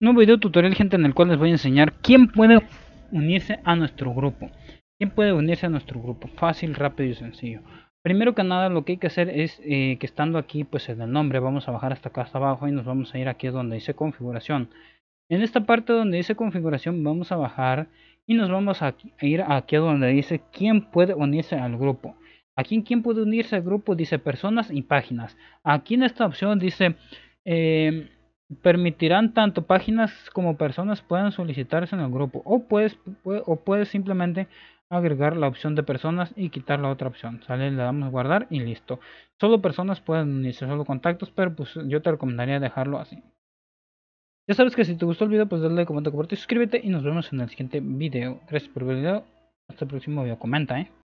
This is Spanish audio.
nuevo video tutorial gente en el cual les voy a enseñar quién puede unirse a nuestro grupo quién puede unirse a nuestro grupo fácil rápido y sencillo primero que nada lo que hay que hacer es eh, que estando aquí pues en el nombre vamos a bajar hasta acá hasta abajo y nos vamos a ir aquí donde dice configuración en esta parte donde dice configuración vamos a bajar y nos vamos a, ir aquí donde dice quién puede unirse al grupo aquí en quién puede unirse al grupo dice personas y páginas aquí en esta opción dice eh, permitirán tanto páginas como personas puedan solicitarse en el grupo o puedes, o puedes simplemente agregar la opción de personas y quitar la otra opción sale le damos guardar y listo solo personas pueden iniciar solo contactos pero pues yo te recomendaría dejarlo así ya sabes que si te gustó el video pues dale comenta comparte y suscríbete y nos vemos en el siguiente video gracias por ver el video hasta el próximo video comenta eh